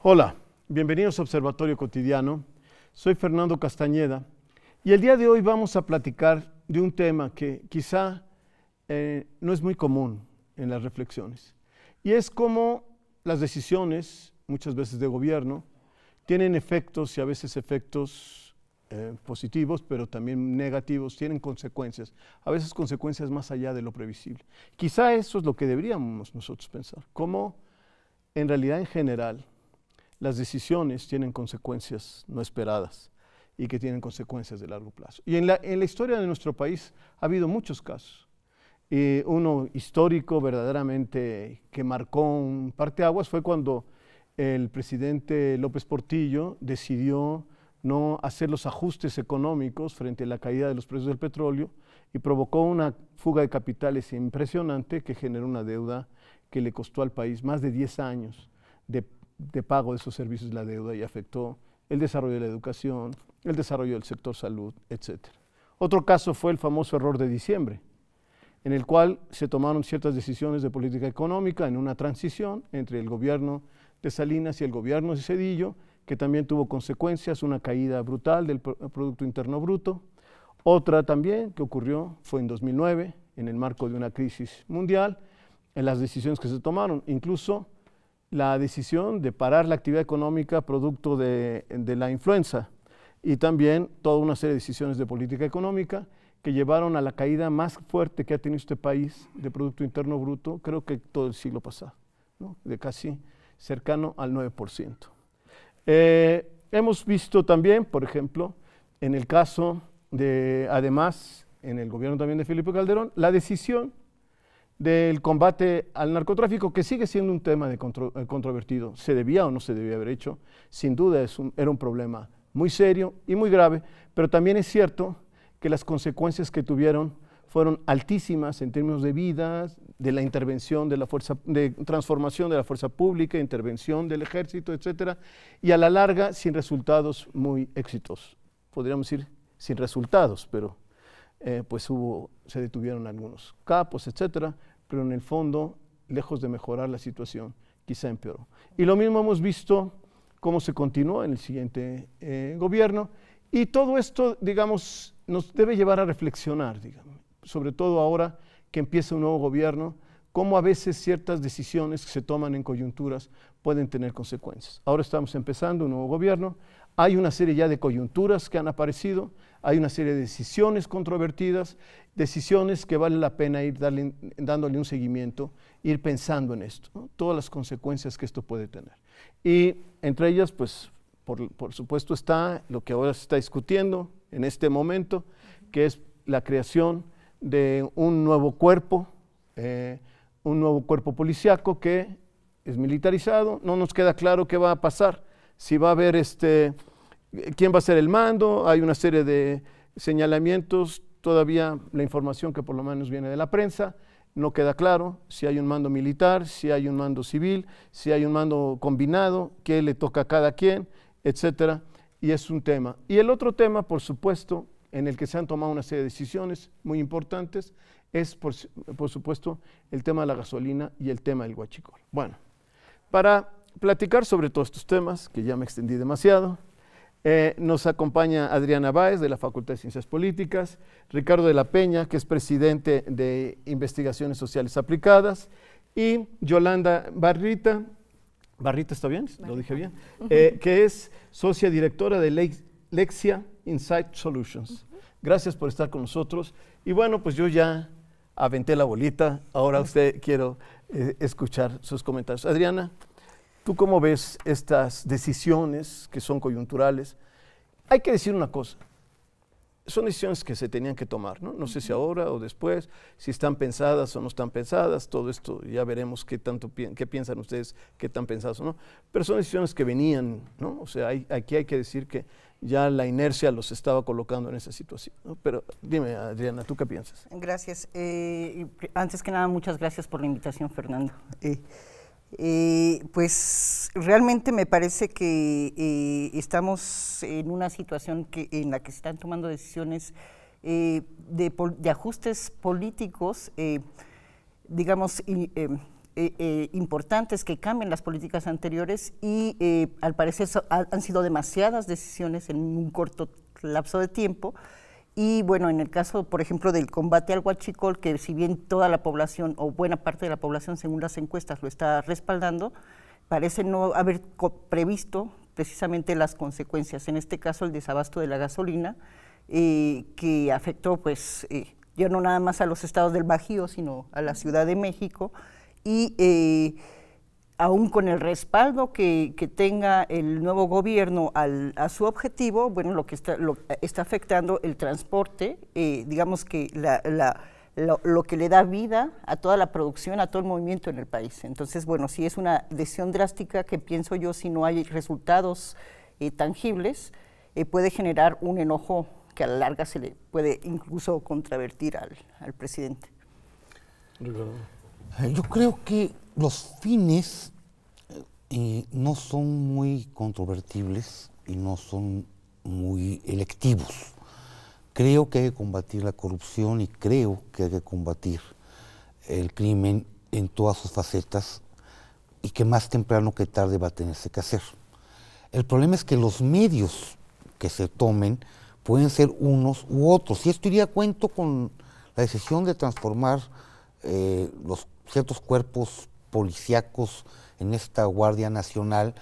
Hola, bienvenidos a Observatorio Cotidiano. Soy Fernando Castañeda y el día de hoy vamos a platicar de un tema que quizá eh, no es muy común en las reflexiones y es cómo las decisiones, muchas veces de gobierno, tienen efectos y a veces efectos eh, positivos, pero también negativos, tienen consecuencias, a veces consecuencias más allá de lo previsible. Quizá eso es lo que deberíamos nosotros pensar, cómo en realidad en general las decisiones tienen consecuencias no esperadas y que tienen consecuencias de largo plazo. Y en la, historia de nuestro país ha habido muchos casos. Eh, uno histórico verdaderamente que marcó un parteaguas fue cuando el presidente López Portillo decidió no hacer los ajustes económicos frente a la caída de los precios del petróleo y provocó una fuga de capitales impresionante que generó una deuda que le costó al país más de 10 años de de pago de esos servicios la deuda y afectó el desarrollo de la educación, el desarrollo del sector salud, etc. Otro caso fue el famoso error de diciembre, en el cual se tomaron ciertas decisiones de política económica en una transición entre el gobierno de Salinas y el gobierno de Cedillo, que también tuvo consecuencias, una caída brutal del Producto Interno Bruto. Otra también que ocurrió fue en 2009, en el marco de una crisis mundial, en las decisiones que se tomaron. Incluso la decisión de parar la actividad económica producto de, la influenza y también toda una serie de decisiones de política económica que llevaron a la caída más fuerte que ha tenido este país de Producto Interno Bruto, creo que todo el siglo pasado, de casi cercano al 9%. Eh, hemos visto también, por ejemplo, en el caso de, además, en el gobierno también de Felipe Calderón, la decisión del combate al narcotráfico, que sigue siendo un tema de eh, controvertido. ¿Se debía o no se debía haber hecho? Sin duda es era un problema muy serio y muy grave, pero también es cierto que las consecuencias que tuvieron fueron altísimas en términos de vidas, de la intervención de la fuerza, de transformación de la fuerza pública, intervención del ejército, etcétera, y a la larga sin resultados muy exitosos. Podríamos decir sin resultados, pero eh, pues se detuvieron algunos capos, etcétera, pero en el fondo, lejos de mejorar la situación, quizá empeoró. Y lo mismo hemos visto cómo se continúa en el siguiente eh, gobierno. Y todo esto, digamos, nos debe llevar a reflexionar, sobre todo ahora que empieza un nuevo gobierno cómo a veces ciertas decisiones que se toman en coyunturas pueden tener consecuencias. Ahora estamos empezando un nuevo gobierno, hay una serie ya de coyunturas que han aparecido, hay una serie de decisiones controvertidas, decisiones que vale la pena ir dándole un seguimiento, ir pensando en esto, todas las consecuencias que esto puede tener. Y entre ellas, pues, por, por supuesto está lo que ahora se está discutiendo en este momento, que es la creación de un nuevo cuerpo. Eh, un nuevo cuerpo policiaco que es militarizado, no nos queda claro qué va a pasar, si va a haber este, quién va a ser el mando, hay una serie de señalamientos, todavía la información que por lo menos viene de la prensa, no queda claro si hay un mando militar, si hay un mando civil, si hay un mando combinado, qué le toca a cada quien, etcétera, y es un tema. Y el otro tema, por supuesto, en el que se han tomado una serie de decisiones muy importantes, es, por, por, supuesto, el tema de la gasolina y el tema del guachicol. Bueno, para platicar sobre todos estos temas, que ya me extendí demasiado, eh, nos acompaña Adriana Báez de la Facultad de Ciencias Políticas, Ricardo de la Peña, que es presidente de Investigaciones Sociales Aplicadas, y Yolanda Barrita, Barrita está bien, lo dije bien, eh, que es socia directora de Lexia Insight Solutions. Gracias por estar con nosotros. Y bueno, pues yo ya aventé la bolita, ahora usted quiero eh, escuchar sus comentarios. Adriana, ¿tú cómo ves estas decisiones que son coyunturales? Hay que decir una cosa, son decisiones que se tenían que tomar, ¿no? sé si ahora o después, si están pensadas o no están pensadas, todo esto ya veremos qué tanto qué piensan ustedes, qué tan pensadas o no, pero son decisiones que venían, ¿no? O sea, aquí hay que decir que ya la inercia los estaba colocando en esa situación. Pero dime, Adriana, ¿tú qué piensas? Gracias. Eh, antes que nada, muchas gracias por la invitación, Fernando. Eh, pues realmente me parece que eh, estamos en una situación en la que se están tomando decisiones de, ajustes políticos, digamos, y, eh, eh, importantes que cambien las políticas anteriores y eh, al parecer han sido demasiadas decisiones en un corto lapso de tiempo. Y bueno, en el caso, por ejemplo, del combate al huachicol, que si bien toda la población o buena parte de la población, según las encuestas, lo está respaldando, parece no haber previsto precisamente las consecuencias. En este caso, el desabasto de la gasolina, que afectó, pues, yo ya no nada más a los estados del Bajío, sino a la Ciudad de México y eh, aún con el respaldo que, tenga el nuevo gobierno a su objetivo, bueno, lo que está, lo, está afectando el transporte, eh, digamos que lo, que le da vida a toda la producción, a todo el movimiento en el país. Entonces, bueno, si es una decisión drástica que pienso yo, si no hay resultados eh, tangibles, puede generar un enojo que a la larga se le puede incluso contravertir al, al presidente. Eh, yo creo que los fines eh, eh, no son muy controvertibles y no son muy electivos. Creo que hay que combatir la corrupción y creo que hay que combatir el crimen en todas sus facetas y que más temprano que tarde va a tenerse que hacer. El problema es que los medios que se tomen pueden ser unos u otros. Y esto iría cuento con la decisión de transformar eh, los ciertos cuerpos policíacos en esta Guardia Nacional,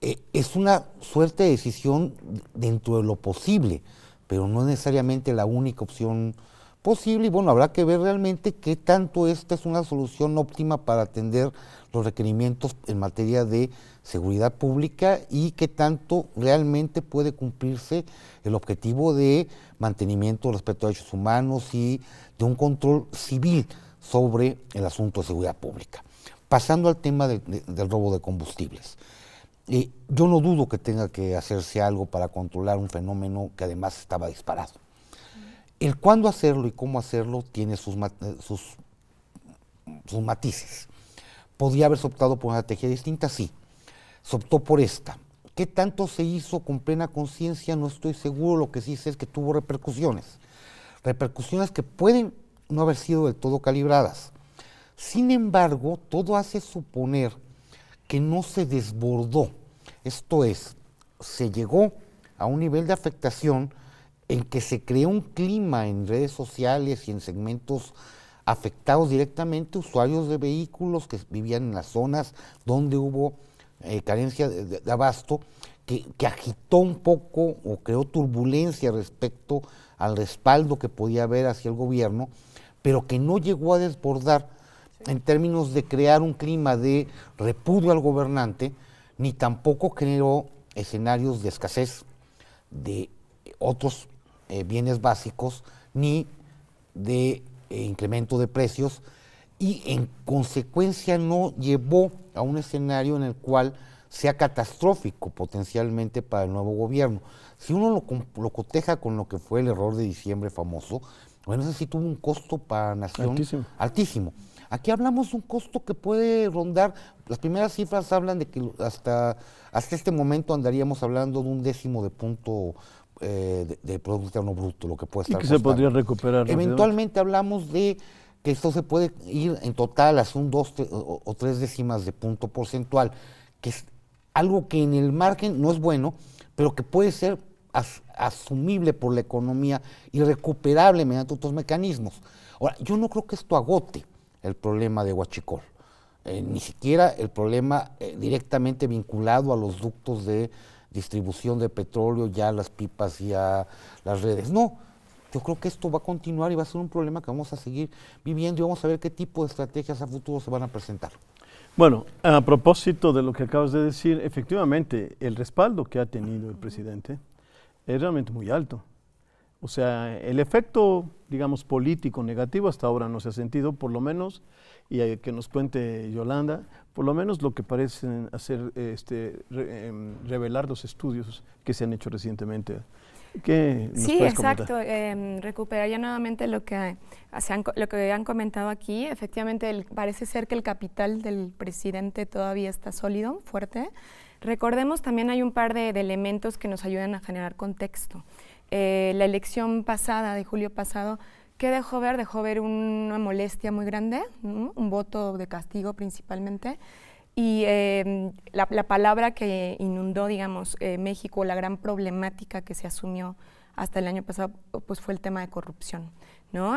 eh, es una suerte de decisión dentro de lo posible, pero no necesariamente la única opción posible y bueno, habrá que ver realmente qué tanto esta es una solución óptima para atender los requerimientos en materia de seguridad pública y qué tanto realmente puede cumplirse el objetivo de mantenimiento, respecto a derechos humanos y de un control civil sobre el asunto de seguridad pública. Pasando al tema del robo de combustibles. Eh, yo no dudo que tenga que hacerse algo para controlar un fenómeno que además estaba disparado. El cuándo hacerlo y cómo hacerlo tiene sus, eh, sus matices. ¿Podría haberse optado por una estrategia distinta? Sí. Se optó por esta. ¿Qué tanto se hizo con plena conciencia? No estoy seguro. Lo que sí sé es que tuvo repercusiones. Repercusiones que pueden no haber sido del todo calibradas. Sin embargo, todo hace suponer que no se desbordó. Esto es, se llegó a un nivel de afectación en que se creó un clima en redes sociales y en segmentos afectados directamente usuarios de vehículos que vivían en las zonas donde hubo eh, carencia de, abasto, que, agitó un poco o creó turbulencia respecto al respaldo que podía haber hacia el gobierno, pero que no llegó a desbordar en términos de crear un clima de repudio al gobernante, ni tampoco generó escenarios de escasez de otros eh, bienes básicos, ni de eh, incremento de precios y en consecuencia no llevó a un escenario en el cual sea catastrófico potencialmente para el nuevo gobierno. Si uno lo, coteja con lo que fue el error de diciembre famoso, bueno, ese sí tuvo un costo para nación altísimo. Aquí hablamos de un costo que puede rondar, las primeras cifras hablan de que hasta, hasta este momento andaríamos hablando de un décimo de punto eh, de, Producto Interno Bruto, lo que puede estar. se podría recuperar. Eventualmente hablamos de que esto se puede ir en total a un 2 o, 3 décimas de punto porcentual, que es algo que en el margen no es bueno, pero que puede ser asumible por la economía y recuperable mediante otros mecanismos. Ahora, yo no creo que esto agote el problema de Huachicol, eh, ni siquiera el problema eh, directamente vinculado a los ductos de distribución de petróleo, ya las pipas, ya las redes. No, yo creo que esto va a continuar y va a ser un problema que vamos a seguir viviendo y vamos a ver qué tipo de estrategias a futuro se van a presentar. Bueno, a propósito de lo que acabas de decir, efectivamente, el respaldo que ha tenido el presidente es realmente muy alto. O sea, el efecto, digamos, político negativo hasta ahora no se ha sentido, por lo menos, y que nos cuente Yolanda, por lo menos lo que parecen hacer, este, em, revelar los estudios que se han hecho recientemente. sí, exacto. Eh, em, recuperaría nuevamente lo que, han, lo que han comentado aquí. Efectivamente, parece ser que el capital del presidente todavía está sólido, fuerte. Recordemos también hay un par de elementos que nos ayudan a generar contexto. Eh, la elección pasada, de julio pasado, ¿qué dejó ver? Dejó ver una molestia muy grande, un voto de castigo principalmente. Y em, la, palabra que inundó, digamos, eh, México, la gran problemática que se asumió hasta el año pasado, pues fue el tema de corrupción,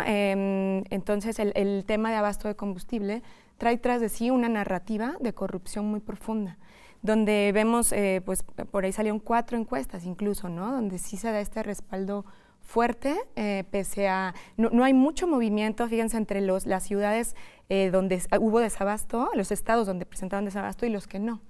em, entonces, el, el, tema de abasto de combustible trae tras de sí una narrativa de corrupción muy profunda donde vemos, eh, pues por ahí salieron cuatro encuestas incluso, ¿no? Donde sí se da este respaldo fuerte, eh, pese a, no, no, hay mucho movimiento, fíjense, entre los, las ciudades eh, donde hubo desabasto, los estados donde presentaron desabasto y los que no.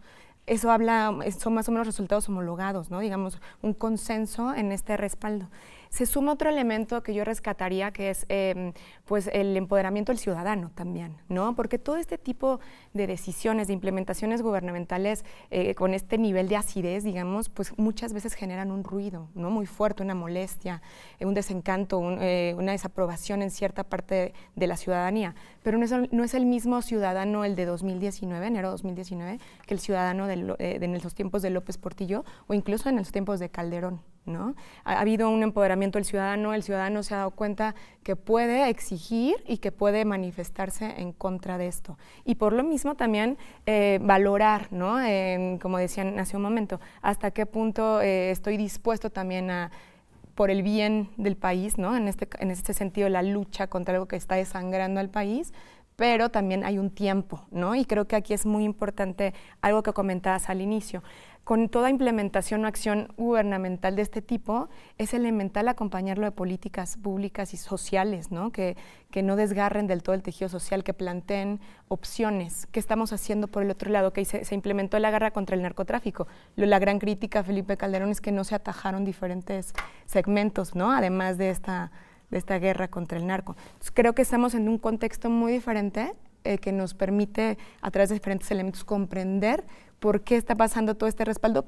Eso habla, son más o menos resultados homologados, ¿no? Digamos, un consenso en este respaldo se suma otro elemento que yo rescataría, que es em, pues el empoderamiento del ciudadano también, ¿no? Porque todo este tipo de decisiones, de implementaciones gubernamentales eh, con este nivel de acidez, digamos, pues muchas veces generan un ruido, ¿no? Muy fuerte, una molestia, eh, un desencanto, eh, una desaprobación en cierta parte de, la ciudadanía. Pero no es, no es, el mismo ciudadano el de 2019, enero de 2019, que el ciudadano de en los tiempos de López Portillo o incluso en los tiempos de Calderón. Ha, habido un empoderamiento del ciudadano, el ciudadano se ha dado cuenta que puede exigir y que puede manifestarse en contra de esto. Y por lo mismo también eh, valorar, como decían hace un momento, hasta qué punto eh, estoy dispuesto también a por el bien del país, ¿no? En este, en este sentido, la lucha contra algo que está desangrando al país, pero también hay un tiempo, ¿no? Y creo que aquí es muy importante algo que comentabas al inicio. Con toda implementación o acción gubernamental de este tipo, es elemental acompañarlo de políticas públicas y sociales, ¿no? Que, que no desgarren del todo el tejido social, que planteen opciones. ¿Qué estamos haciendo por el otro lado? Que se, implementó la guerra contra el narcotráfico. la gran crítica Felipe Calderón es que no se atajaron diferentes segmentos, ¿no? Además de esta de esta guerra contra el narco. creo que estamos en un contexto muy diferente eh, que nos permite, a través de diferentes elementos, comprender por qué está pasando todo este respaldo,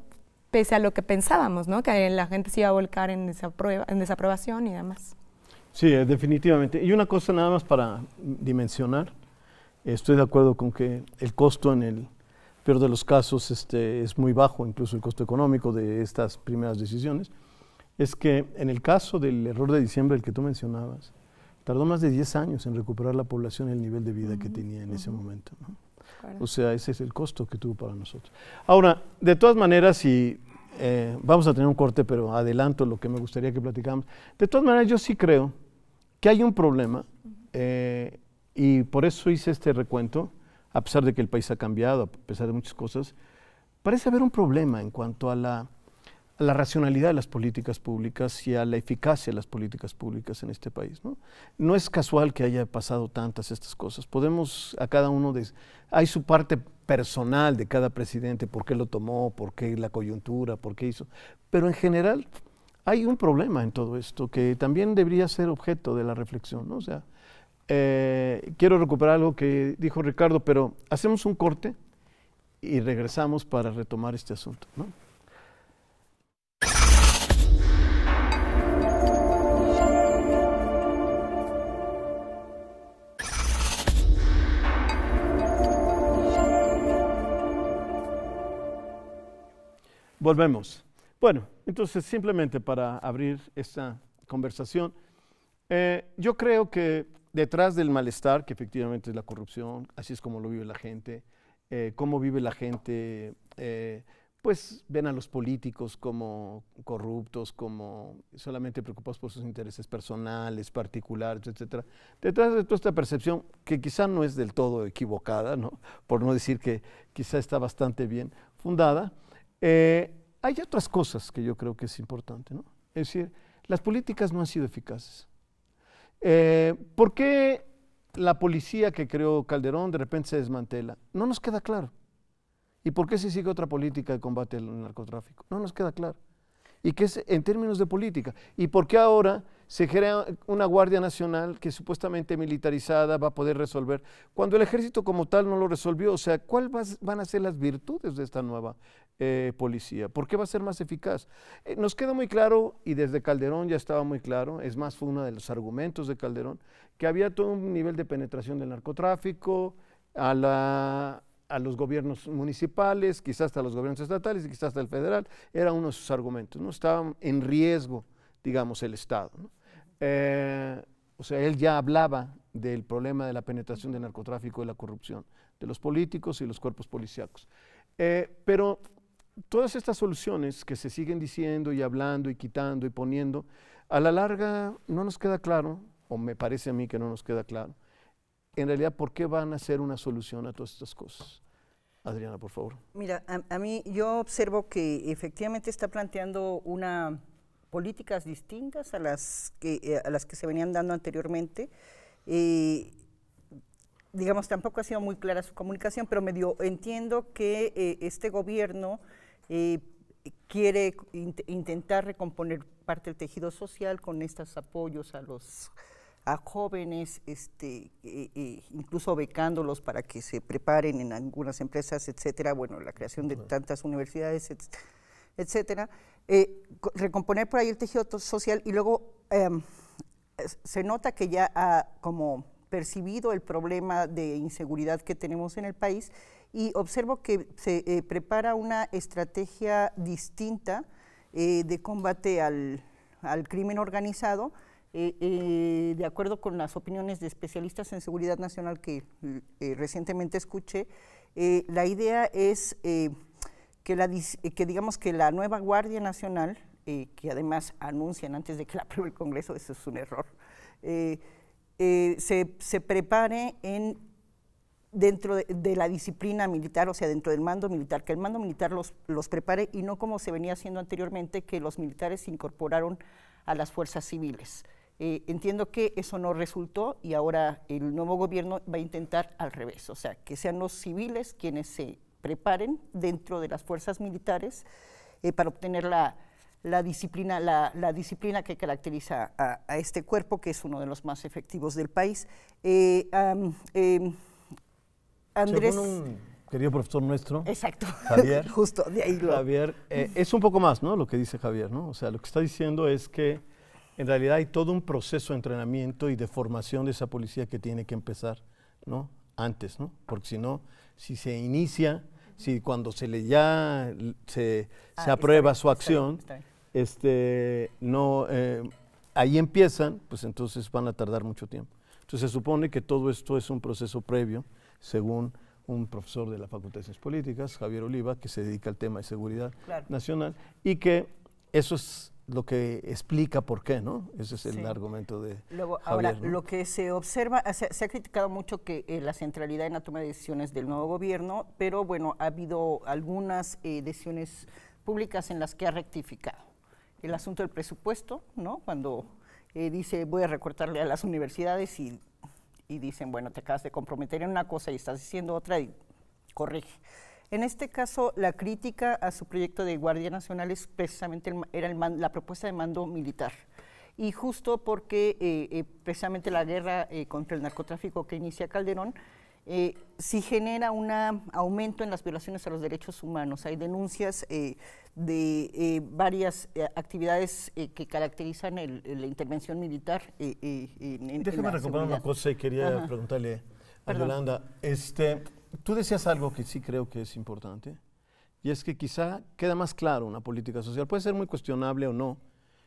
pese a lo que pensábamos, ¿no? que la gente se iba a volcar en, en desaprobación y demás. Sí, eh, definitivamente. Y una cosa nada más para dimensionar. Estoy de acuerdo con que el costo en el peor de los casos este, es muy bajo, incluso el costo económico de estas primeras decisiones es que en el caso del error de diciembre, el que tú mencionabas, tardó más de 10 años en recuperar la población y el nivel de vida que tenía en ese momento. O sea, ese es el costo que tuvo para nosotros. Ahora, de todas maneras, y eh, vamos a tener un corte, pero adelanto lo que me gustaría que platicáramos. De todas maneras, yo sí creo que hay un problema eh, y por eso hice este recuento, a pesar de que el país ha cambiado, a pesar de muchas cosas, parece haber un problema en cuanto a la la racionalidad de las políticas públicas y a la eficacia de las políticas públicas en este país. No, no es casual que haya pasado tantas estas cosas. Podemos a cada uno de... Hay su parte personal de cada presidente, por qué lo tomó, por qué la coyuntura, por qué hizo. Pero en general hay un problema en todo esto que también debería ser objeto de la reflexión. ¿no? O sea, eh, quiero recuperar algo que dijo Ricardo, pero hacemos un corte y regresamos para retomar este asunto. ¿no? Volvemos. Bueno, entonces simplemente para abrir esta conversación, eh, yo creo que detrás del malestar, que efectivamente es la corrupción, así es como lo vive la gente, eh, cómo vive la gente, eh, pues ven a los políticos como corruptos, como solamente preocupados por sus intereses personales, particulares, etc. Detrás de toda esta percepción, que quizá no es del todo equivocada, ¿no? por no decir que quizá está bastante bien fundada, eh, hay otras cosas que yo creo que es importante, ¿no? Es decir, las políticas no han sido eficaces. Eh, ¿Por qué la policía que creó Calderón de repente se desmantela? No nos queda claro. ¿Y por qué se sigue otra política de combate al narcotráfico? No nos queda claro. ¿Y qué es en términos de política? ¿Y por qué ahora se crea una Guardia Nacional que supuestamente militarizada va a poder resolver, cuando el ejército como tal no lo resolvió. O sea, ¿cuáles van a ser las virtudes de esta nueva eh, policía? ¿Por qué va a ser más eficaz? Eh, nos queda muy claro, y desde Calderón ya estaba muy claro, es más, fue uno de los argumentos de Calderón, que había todo un nivel de penetración del narcotráfico, a, a los gobiernos municipales, quizás hasta los gobiernos estatales y quizás hasta el federal, era uno de sus argumentos, ¿no? Estaba en riesgo, digamos, el Estado, eh, o sea, él ya hablaba del problema de la penetración del narcotráfico y la corrupción de los políticos y los cuerpos policíacos. pero todas estas soluciones que se siguen diciendo y hablando y quitando y poniendo, a la larga no nos queda claro, o me parece a mí que no nos queda claro, en realidad por qué van a ser una solución a todas estas cosas. Adriana, por favor. Mira, a, mí yo observo que efectivamente está planteando una políticas distintas a las que, eh, las que se venían dando anteriormente. y, eh, digamos, tampoco ha sido muy clara su comunicación, pero dio, entiendo que eh, este gobierno eh, quiere intentar recomponer parte del tejido social con estos apoyos a los jóvenes, este, eh, incluso becándolos para que se preparen en algunas empresas, etcétera, bueno, la creación de tantas universidades, etcétera, recomponer por ahí el tejido social y luego em, se nota que ya como percibido el problema de inseguridad que tenemos en el país y observo que se eh, prepara una estrategia distinta eh, de combate al, crimen organizado, eh, de acuerdo con las opiniones de especialistas en seguridad nacional que recientemente escuché. la idea es que, la, que digamos que la nueva Guardia Nacional, que además anuncian antes de que la apruebe el Congreso, eso es un error, eh, se, prepare en, dentro de, la disciplina militar, o sea, dentro del mando militar, que el mando militar los, los prepare y no como se venía haciendo anteriormente, que los militares se incorporaron a las fuerzas civiles. Eh, entiendo que eso no resultó y ahora el nuevo gobierno va a intentar al revés, o sea, que sean los civiles quienes se preparen dentro de las fuerzas militares eh, para obtener la, la disciplina, la, disciplina que caracteriza a, este cuerpo, que es uno de los más efectivos del país. Eh, em, Andrés. un querido profesor nuestro. Exacto. Javier. Justo, de ahí Javier, eh, es un poco más, ¿no? Lo que dice Javier, ¿no? O sea, lo que está diciendo es que en realidad hay todo un proceso de entrenamiento y de formación de esa policía que tiene que empezar, ¿no? Antes, ¿no? Porque si no, si se inicia si cuando se le ya se, se ah, aprueba su acción, este, no, eh, ahí empiezan, pues entonces van a tardar mucho tiempo. Entonces se supone que todo esto es un proceso previo, según un profesor de la Facultad de Ciencias Políticas, Javier Oliva, que se dedica al tema de seguridad nacional, y que eso es lo que explica por qué, ¿no? Ese es el argumento de. Luego, ahora, lo que se observa, se, ha criticado mucho que eh, la centralidad en la toma de decisiones del nuevo gobierno, pero bueno, ha habido algunas eh, decisiones públicas en las que ha rectificado el asunto del presupuesto, ¿no? Cuando eh, dice voy a recortarle a las universidades y, dicen, bueno, te acabas de comprometer en una cosa y estás diciendo otra y corrige. En este caso, la crítica a su proyecto de Guardia Nacional es precisamente era la propuesta de mando militar. Y justo porque eh, eh, precisamente la guerra contra el narcotráfico que inicia Calderón eh, si genera un aumento en las violaciones a los derechos humanos. Hay denuncias eh, de eh, varias actividades que caracterizan la intervención militar. En, Déjame recordar una cosa y quería preguntarle a Yolanda. Este, tú decías algo que sí creo que es importante, y es que quizá queda más claro una política social. Puede ser muy cuestionable o no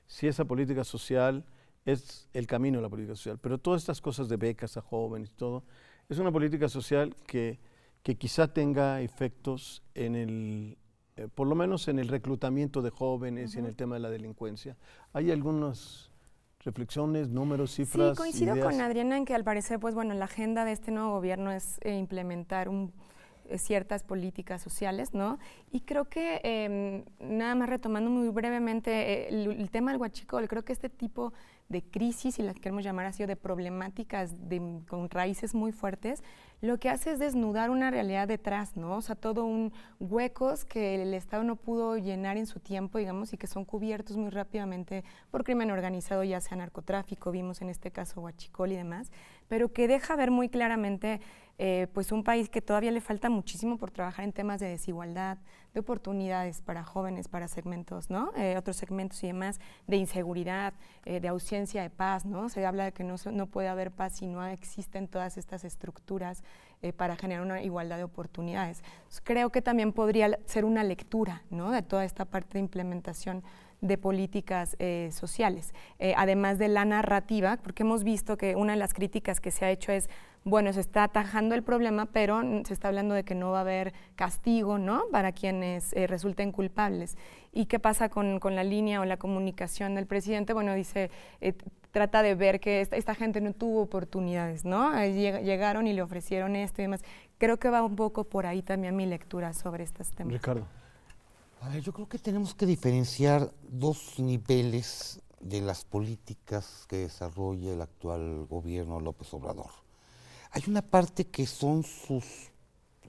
si esa política social es el camino de la política social, pero todas estas cosas de becas a jóvenes y todo, es una política social que, quizá tenga efectos en el, eh, por lo menos en el reclutamiento de jóvenes y en el tema de la delincuencia. Hay algunas reflexiones, números, cifras. Sí, coincido con Adriana en que al parecer, pues bueno, la agenda de este nuevo gobierno es eh, implementar un eh, ciertas políticas sociales, ¿no? Y creo que, em, nada más retomando muy brevemente eh, el, tema del huachicol, creo que este tipo de crisis, y las queremos llamar así, o de problemáticas con raíces muy fuertes, lo que hace es desnudar una realidad detrás, ¿no? O sea, todo un huecos que el Estado no pudo llenar en su tiempo, digamos, y que son cubiertos muy rápidamente por crimen organizado, ya sea narcotráfico, vimos en este caso huachicol y demás, pero que deja ver muy claramente eh, pues un país que todavía le falta muchísimo por trabajar en temas de desigualdad, de oportunidades para jóvenes, para segmentos, ¿no? Eh, otros segmentos y demás, de inseguridad, eh, de ausencia de paz, ¿no? Se habla de que no, puede haber paz si no existen todas estas estructuras para generar una igualdad de oportunidades. creo que también podría ser una lectura, ¿no? De toda esta parte de implementación de políticas sociales, además de la narrativa, porque hemos visto que una de las críticas que se ha hecho es, bueno, se está atajando el problema, pero se está hablando de que no va a haber castigo, ¿no? Para quienes eh, resulten culpables. ¿Y qué pasa con, la línea o la comunicación del presidente? Bueno, dice, eh, trata de ver que esta, gente no tuvo oportunidades, ¿no? Eh, llegaron y le ofrecieron esto y demás. Creo que va un poco por ahí también mi lectura sobre estos temas. Ricardo. yo creo que tenemos que diferenciar dos niveles de las políticas que desarrolla el actual gobierno López Obrador hay una parte que son sus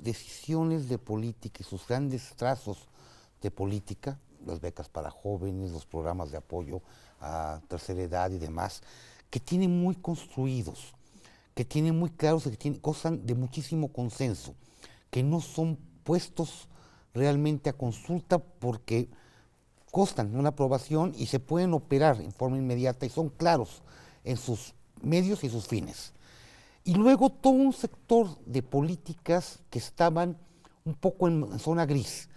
decisiones de política y sus grandes trazos de política, las becas para jóvenes, los programas de apoyo a tercera edad y demás, que tienen muy construidos, que tienen muy claros, que tienen, de muchísimo consenso, que no son puestos realmente a consulta porque costan una aprobación y se pueden operar en forma inmediata y son claros en sus medios y sus fines. Y luego todo un sector de políticas que estaban un poco en zona gris,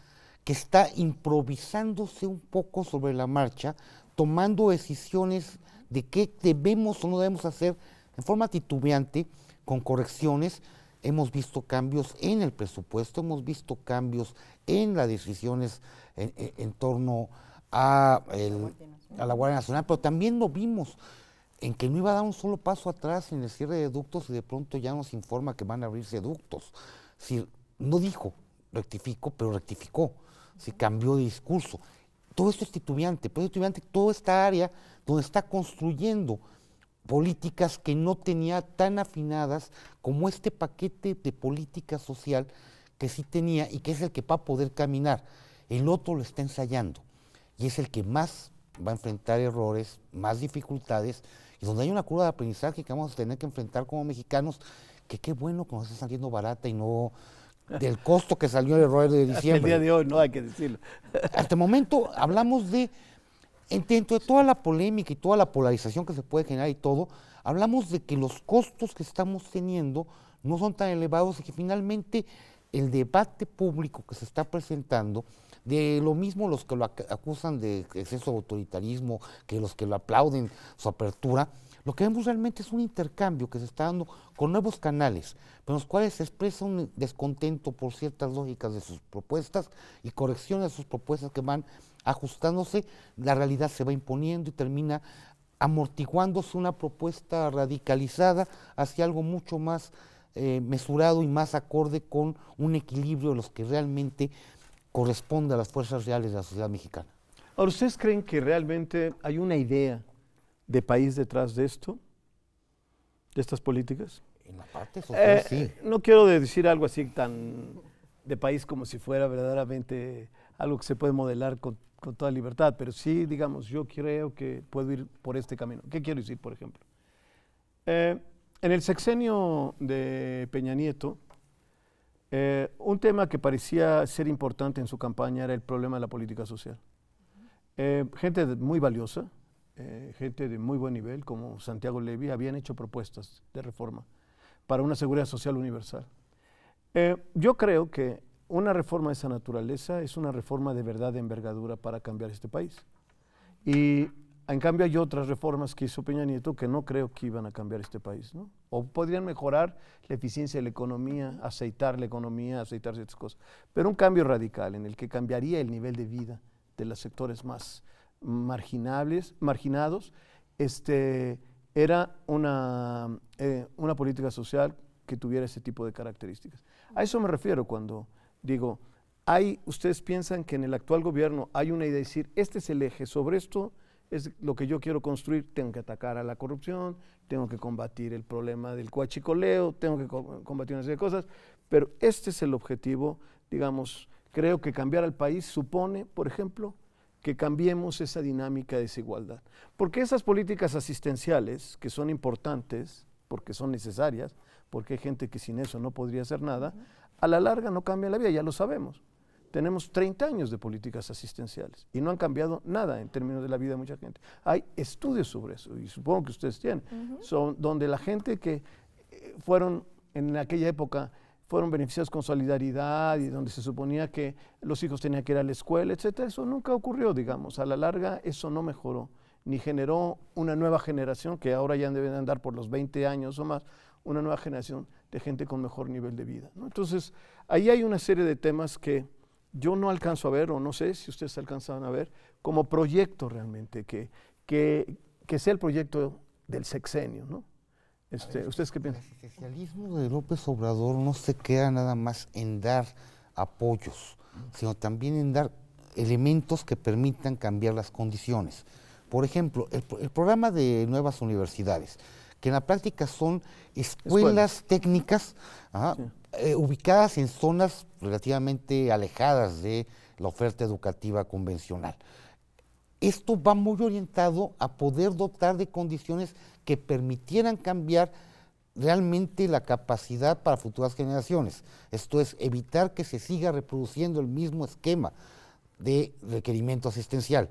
que está improvisándose un poco sobre la marcha, tomando decisiones de qué debemos o no debemos hacer en forma titubeante, con correcciones. Hemos visto cambios en el presupuesto, hemos visto cambios en las decisiones en, torno a, a la Guardia Nacional, pero también lo vimos en que no iba a dar un solo paso atrás en el cierre de ductos y de pronto ya nos informa que van a abrirse ductos. Si, no dijo, rectificó, pero rectificó, si cambió de discurso. Todo esto es titubeante, pero pues, toda esta área donde está construyendo políticas que no tenía tan afinadas como este paquete de política social que sí tenía y que es el que va a poder caminar. El otro lo está ensayando y es el que más va a enfrentar errores, más dificultades y donde hay una curva de aprendizaje que vamos a tener que enfrentar como mexicanos, que qué bueno que nos está saliendo barata y no del costo que salió el error de diciembre. El día de hoy, no hay que decirlo. Hasta el momento hablamos de, dentro de toda la polémica y toda la polarización que se puede generar y todo, hablamos de que los costos que estamos teniendo no son tan elevados y que finalmente el debate público que se está presentando de lo mismo los que lo acusan de exceso de autoritarismo, que los que lo aplauden su apertura, lo que vemos realmente es un intercambio que se está dando con nuevos canales, los cuales se expresa un descontento por ciertas lógicas de sus propuestas y correcciones de sus propuestas que van ajustándose, la realidad se va imponiendo y termina amortiguándose una propuesta radicalizada hacia algo mucho más eh, mesurado y más acorde con un equilibrio de los que realmente corresponde a las fuerzas reales de la sociedad mexicana. Ahora, ¿ustedes creen que realmente hay una idea de país detrás de esto, de estas políticas? En la parte social, eh, sí. No quiero decir algo así tan de país como si fuera verdaderamente algo que se puede modelar con, con toda libertad, pero sí, digamos, yo creo que puedo ir por este camino. ¿Qué quiero decir, por ejemplo? Eh, en el sexenio de Peña Nieto, eh, un tema que parecía ser importante en su campaña era el problema de la política social. Eh, gente muy valiosa, eh, gente de muy buen nivel, como Santiago Levy, habían hecho propuestas de reforma para una seguridad social universal. yo creo que una reforma de esa naturaleza es una reforma de verdad de envergadura para cambiar este país. Y en cambio, hay otras reformas que hizo Peña Nieto que no creo que iban a cambiar este país, ¿no? O podrían mejorar la eficiencia de la economía, aceitar la economía, aceitar ciertas cosas. Pero un cambio radical en el que cambiaría el nivel de vida de los sectores más marginables, marginados, este, era una, eh, una política social que tuviera ese tipo de características. A eso me refiero cuando digo, hay, ustedes piensan que en el actual gobierno hay una idea de decir, este es el eje, sobre esto es lo que yo quiero construir, tengo que atacar a la corrupción, tengo que combatir el problema del cuachicoleo, tengo que combatir una serie de cosas, pero este es el objetivo, digamos, creo que cambiar al país supone, por ejemplo, que cambiemos esa dinámica de desigualdad, porque esas políticas asistenciales, que son importantes, porque son necesarias, porque hay gente que sin eso no podría hacer nada, a la larga no cambia la vida, ya lo sabemos. Tenemos 30 años de políticas asistenciales y no han cambiado nada en términos de la vida de mucha gente. Hay estudios sobre eso y supongo que ustedes tienen, son donde la gente que eh, fueron en aquella época fueron beneficiados con solidaridad y donde se suponía que los hijos tenían que ir a la escuela, etcétera, eso nunca ocurrió, digamos. A la larga eso no mejoró ni generó una nueva generación que ahora ya deben andar por los 20 años o más, una nueva generación de gente con mejor nivel de vida. Entonces, ahí hay una serie de temas que yo no alcanzo a ver, o no sé si ustedes alcanzan a ver, como proyecto realmente, que, que, sea el proyecto del sexenio, ¿no? Este, ¿Ustedes qué piensan? El especialismo de López Obrador no se queda nada más en dar apoyos, sino también en dar elementos que permitan cambiar las condiciones. Por ejemplo, el programa de nuevas universidades que en la práctica son escuelas, técnicas eh, ubicadas en zonas relativamente alejadas de la oferta educativa convencional. Esto va muy orientado a poder dotar de condiciones que permitieran cambiar realmente la capacidad para futuras generaciones. Esto es, evitar que se siga reproduciendo el mismo esquema de requerimiento asistencial.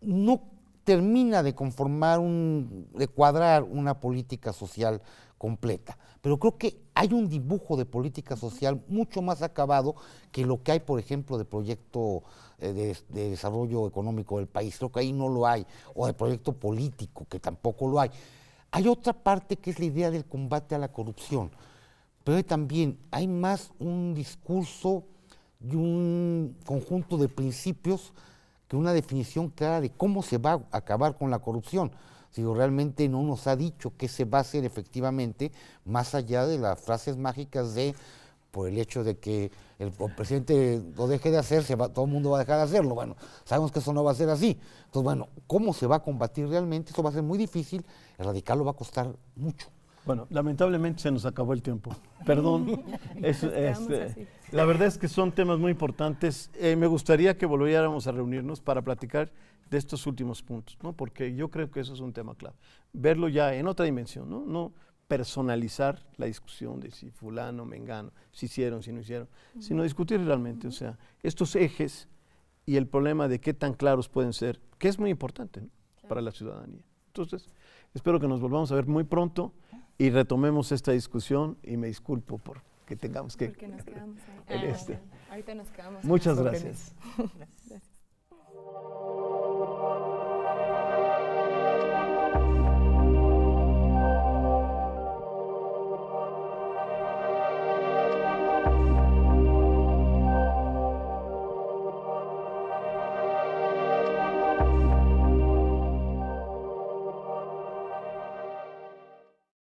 No termina de conformar, un, de cuadrar una política social completa. Pero creo que hay un dibujo de política social mucho más acabado que lo que hay, por ejemplo, de proyecto eh, de, de, desarrollo económico del país. Creo que ahí no lo hay. O de proyecto político, que tampoco lo hay. Hay otra parte que es la idea del combate a la corrupción. Pero también hay más un discurso y un conjunto de principios que una definición clara de cómo se va a acabar con la corrupción. Si realmente no nos ha dicho qué se va a hacer efectivamente, más allá de las frases mágicas de por el hecho de que el, presidente lo deje de hacer, todo el mundo va a dejar de hacerlo. Bueno, sabemos que eso no va a ser así. Entonces, bueno, ¿cómo se va a combatir realmente? Eso va a ser muy difícil, erradicarlo va a costar mucho. Bueno, lamentablemente se nos acabó el tiempo. Perdón. Este, la verdad es que son temas muy importantes. Eh, me gustaría que volviéramos a reunirnos para platicar de estos últimos puntos, ¿no? porque yo creo que eso es un tema clave. Verlo ya en otra dimensión, ¿no? personalizar la discusión de si fulano, mengano, si hicieron, si no hicieron, sino discutir realmente, o sea, estos ejes y el problema de qué tan claros pueden ser, que es muy importante para la ciudadanía. Entonces, Espero que nos volvamos a ver muy pronto y retomemos esta discusión y me disculpo por que tengamos que... nos quedamos ahí. Ah, este. Ahorita nos quedamos. Muchas gracias.